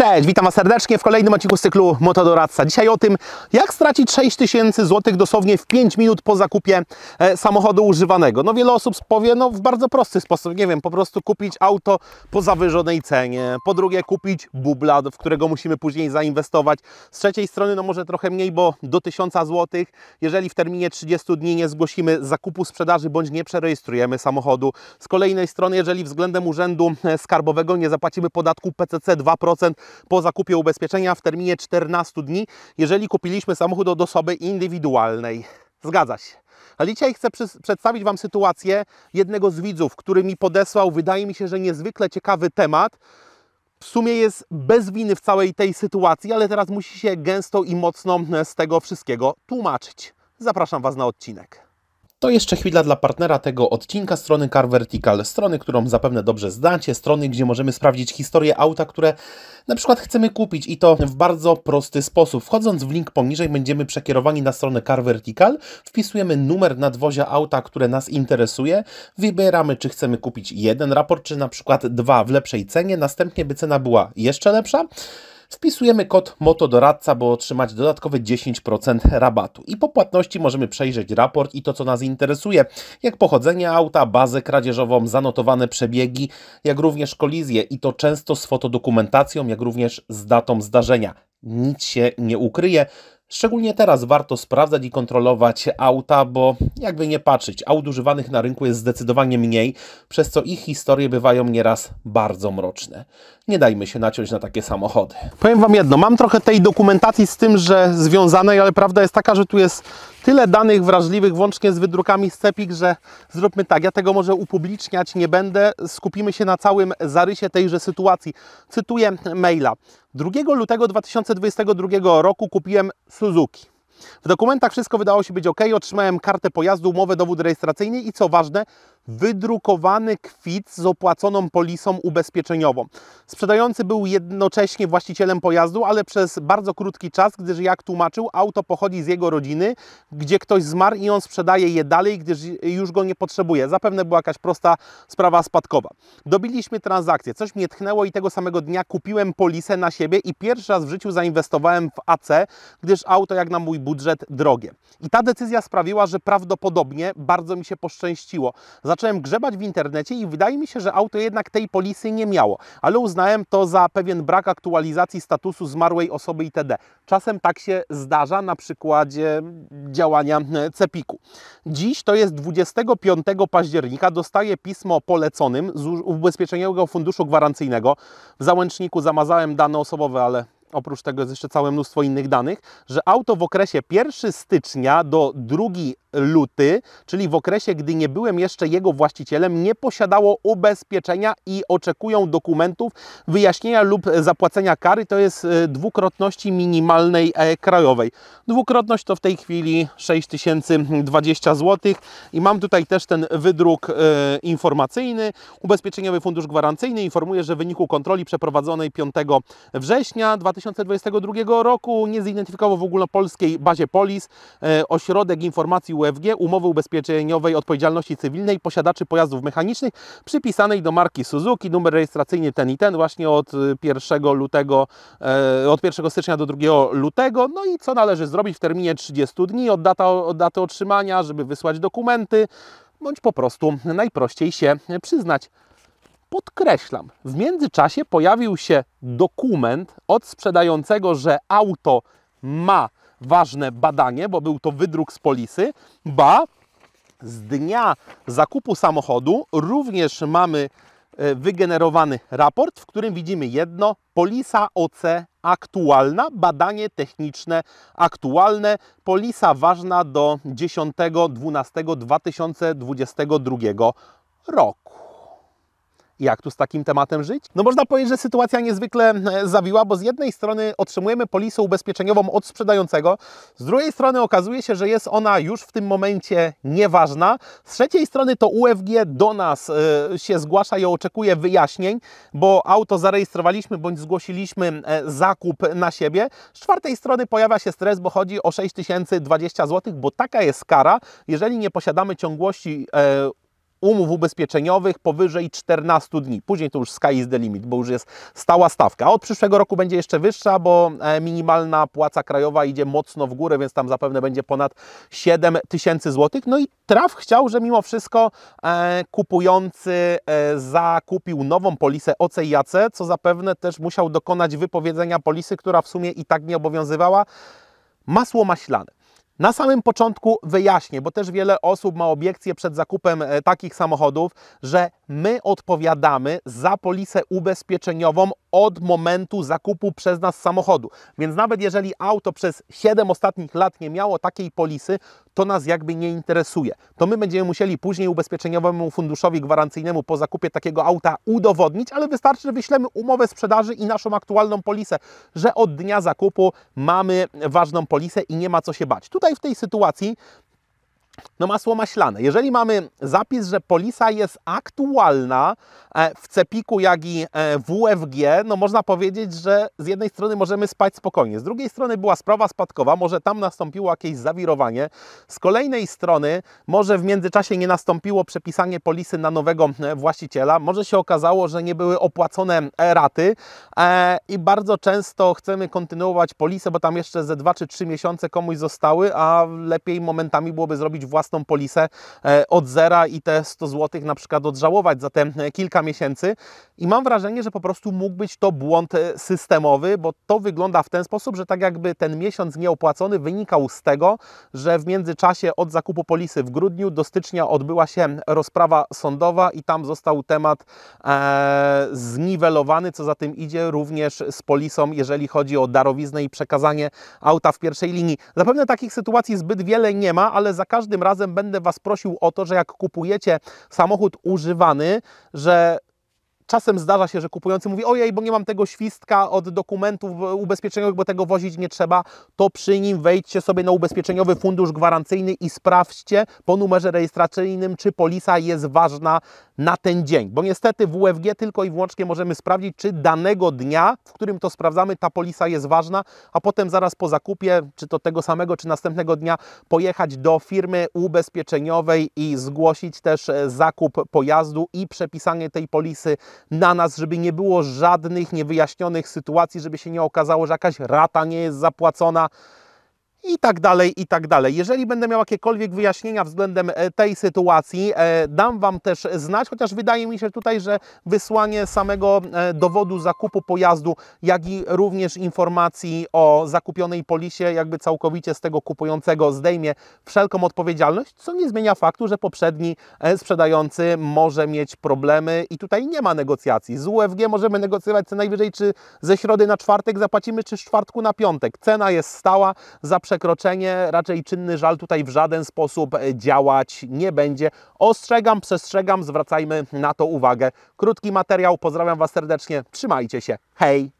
Cześć, witam Was serdecznie w kolejnym odcinku z cyklu Motodoradca. Dzisiaj o tym, jak stracić 6 tysięcy złotych dosłownie w 5 minut po zakupie e, samochodu używanego. No wiele osób powie, no w bardzo prosty sposób, nie wiem, po prostu kupić auto po zawyżonej cenie, po drugie kupić bubla, w którego musimy później zainwestować. Z trzeciej strony, no może trochę mniej, bo do 1000 złotych, jeżeli w terminie 30 dni nie zgłosimy zakupu, sprzedaży bądź nie przerejestrujemy samochodu. Z kolejnej strony, jeżeli względem urzędu e, skarbowego nie zapłacimy podatku PCC 2%, po zakupie ubezpieczenia w terminie 14 dni, jeżeli kupiliśmy samochód od osoby indywidualnej. Zgadza się. A dzisiaj chcę przedstawić Wam sytuację jednego z widzów, który mi podesłał, wydaje mi się, że niezwykle ciekawy temat. W sumie jest bez winy w całej tej sytuacji, ale teraz musi się gęsto i mocno z tego wszystkiego tłumaczyć. Zapraszam Was na odcinek. To jeszcze chwila dla partnera tego odcinka strony Car Vertical, strony, którą zapewne dobrze znacie, strony, gdzie możemy sprawdzić historię auta, które na przykład chcemy kupić i to w bardzo prosty sposób. Wchodząc w link poniżej będziemy przekierowani na stronę Car Vertical, wpisujemy numer nadwozia auta, które nas interesuje, wybieramy czy chcemy kupić jeden raport, czy na przykład dwa w lepszej cenie, następnie by cena była jeszcze lepsza wpisujemy kod MOTODORADCA, by otrzymać dodatkowe 10% rabatu. I po płatności możemy przejrzeć raport i to, co nas interesuje, jak pochodzenie auta, bazę kradzieżową, zanotowane przebiegi, jak również kolizje i to często z fotodokumentacją, jak również z datą zdarzenia. Nic się nie ukryje. Szczególnie teraz warto sprawdzać i kontrolować auta, bo jakby nie patrzeć, aut używanych na rynku jest zdecydowanie mniej, przez co ich historie bywają nieraz bardzo mroczne. Nie dajmy się naciąć na takie samochody. Powiem Wam jedno, mam trochę tej dokumentacji z tym, że związanej, ale prawda jest taka, że tu jest tyle danych wrażliwych włącznie z wydrukami CEPIK, że zróbmy tak, ja tego może upubliczniać nie będę, skupimy się na całym zarysie tejże sytuacji. Cytuję maila. 2 lutego 2022 roku kupiłem Suzuki. W dokumentach wszystko wydało się być ok, otrzymałem kartę pojazdu, umowę, dowód rejestracyjny i co ważne, wydrukowany kwit z opłaconą polisą ubezpieczeniową. Sprzedający był jednocześnie właścicielem pojazdu, ale przez bardzo krótki czas, gdyż jak tłumaczył, auto pochodzi z jego rodziny, gdzie ktoś zmarł i on sprzedaje je dalej, gdyż już go nie potrzebuje. Zapewne była jakaś prosta sprawa spadkowa. Dobiliśmy transakcję, coś mnie tchnęło i tego samego dnia kupiłem polisę na siebie i pierwszy raz w życiu zainwestowałem w AC, gdyż auto jak na mój budżet budżet drogie. I ta decyzja sprawiła, że prawdopodobnie bardzo mi się poszczęściło. Zacząłem grzebać w internecie i wydaje mi się, że auto jednak tej polisy nie miało, ale uznałem to za pewien brak aktualizacji statusu zmarłej osoby itd. Czasem tak się zdarza na przykładzie działania e, Cepiku. Dziś to jest 25 października, dostaję pismo poleconym z Ubezpieczeniowego Funduszu Gwarancyjnego. W załączniku zamazałem dane osobowe, ale oprócz tego jest jeszcze całe mnóstwo innych danych, że auto w okresie 1 stycznia do 2 luty, czyli w okresie, gdy nie byłem jeszcze jego właścicielem, nie posiadało ubezpieczenia i oczekują dokumentów, wyjaśnienia lub zapłacenia kary. To jest y, dwukrotności minimalnej e, krajowej. Dwukrotność to w tej chwili 6020 zł i mam tutaj też ten wydruk e, informacyjny. Ubezpieczeniowy Fundusz Gwarancyjny informuje, że w wyniku kontroli przeprowadzonej 5 września 2022 roku nie zidentyfikował w ogólnopolskiej bazie polis e, ośrodek informacji UFG umowy ubezpieczeniowej odpowiedzialności cywilnej posiadaczy pojazdów mechanicznych przypisanej do marki Suzuki, numer rejestracyjny ten i ten właśnie od 1 y, lutego, e, od 1 stycznia do 2 lutego. No i co należy zrobić w terminie 30 dni od, data, od daty otrzymania, żeby wysłać dokumenty, bądź po prostu najprościej się przyznać podkreślam, w międzyczasie pojawił się dokument od sprzedającego, że auto ma ważne badanie, bo był to wydruk z polisy, ba z dnia zakupu samochodu również mamy e, wygenerowany raport, w którym widzimy jedno, polisa OC aktualna, badanie techniczne aktualne, polisa ważna do 10-12-2022 roku jak tu z takim tematem żyć? No można powiedzieć, że sytuacja niezwykle e, zawiła, bo z jednej strony otrzymujemy polisę ubezpieczeniową od sprzedającego, z drugiej strony okazuje się, że jest ona już w tym momencie nieważna, z trzeciej strony to UFG do nas e, się zgłasza i oczekuje wyjaśnień, bo auto zarejestrowaliśmy bądź zgłosiliśmy e, zakup na siebie. Z czwartej strony pojawia się stres, bo chodzi o 6020 zł, bo taka jest kara, jeżeli nie posiadamy ciągłości umów ubezpieczeniowych powyżej 14 dni. Później to już sky is the limit, bo już jest stała stawka. od przyszłego roku będzie jeszcze wyższa, bo e, minimalna płaca krajowa idzie mocno w górę, więc tam zapewne będzie ponad 7 tysięcy złotych. No i traf chciał, że mimo wszystko e, kupujący e, zakupił nową polisę OC i AC, co zapewne też musiał dokonać wypowiedzenia polisy, która w sumie i tak nie obowiązywała. Masło maślane. Na samym początku wyjaśnię, bo też wiele osób ma obiekcje przed zakupem e, takich samochodów, że my odpowiadamy za polisę ubezpieczeniową od momentu zakupu przez nas samochodu. Więc nawet jeżeli auto przez 7 ostatnich lat nie miało takiej polisy, to nas jakby nie interesuje. To my będziemy musieli później ubezpieczeniowemu funduszowi gwarancyjnemu po zakupie takiego auta udowodnić, ale wystarczy, że wyślemy umowę sprzedaży i naszą aktualną polisę, że od dnia zakupu mamy ważną polisę i nie ma co się bać. Tutaj w tej sytuacji no masło maślane. Jeżeli mamy zapis, że polisa jest aktualna e, w cepiku, jak i e, WFG, no można powiedzieć, że z jednej strony możemy spać spokojnie, z drugiej strony była sprawa spadkowa, może tam nastąpiło jakieś zawirowanie, z kolejnej strony może w międzyczasie nie nastąpiło przepisanie polisy na nowego e, właściciela, może się okazało, że nie były opłacone raty i bardzo często chcemy kontynuować polisę, bo tam jeszcze ze 2 czy 3 miesiące komuś zostały, a lepiej momentami byłoby zrobić własną polisę e, od zera i te 100 zł na przykład odżałować za te e, kilka miesięcy. I mam wrażenie, że po prostu mógł być to błąd e, systemowy, bo to wygląda w ten sposób, że tak jakby ten miesiąc nieopłacony wynikał z tego, że w międzyczasie od zakupu polisy w grudniu do stycznia odbyła się rozprawa sądowa i tam został temat e, zniwelowany, co za tym idzie również z polisą, jeżeli chodzi o darowiznę i przekazanie auta w pierwszej linii. Zapewne takich sytuacji zbyt wiele nie ma, ale za każdym razem będę Was prosił o to, że jak kupujecie samochód używany, że Czasem zdarza się, że kupujący mówi, ojej, bo nie mam tego świstka od dokumentów ubezpieczeniowych, bo tego wozić nie trzeba, to przy nim wejdźcie sobie na ubezpieczeniowy fundusz gwarancyjny i sprawdźcie po numerze rejestracyjnym, czy polisa jest ważna na ten dzień. Bo niestety w UFG tylko i wyłącznie możemy sprawdzić, czy danego dnia, w którym to sprawdzamy, ta polisa jest ważna, a potem zaraz po zakupie, czy to tego samego, czy następnego dnia, pojechać do firmy ubezpieczeniowej i zgłosić też e, zakup pojazdu i przepisanie tej polisy na nas, żeby nie było żadnych niewyjaśnionych sytuacji, żeby się nie okazało, że jakaś rata nie jest zapłacona i tak dalej, i tak dalej. Jeżeli będę miał jakiekolwiek wyjaśnienia względem e, tej sytuacji, e, dam Wam też znać, chociaż wydaje mi się tutaj, że wysłanie samego e, dowodu zakupu pojazdu, jak i również informacji o zakupionej polisie, jakby całkowicie z tego kupującego zdejmie wszelką odpowiedzialność, co nie zmienia faktu, że poprzedni sprzedający może mieć problemy i tutaj nie ma negocjacji. Z UFG możemy negocjować co najwyżej, czy ze środy na czwartek zapłacimy, czy z czwartku na piątek. Cena jest stała, za przekroczenie, raczej czynny żal tutaj w żaden sposób e, działać nie będzie. Ostrzegam, przestrzegam, zwracajmy na to uwagę. Krótki materiał, pozdrawiam Was serdecznie, trzymajcie się, hej!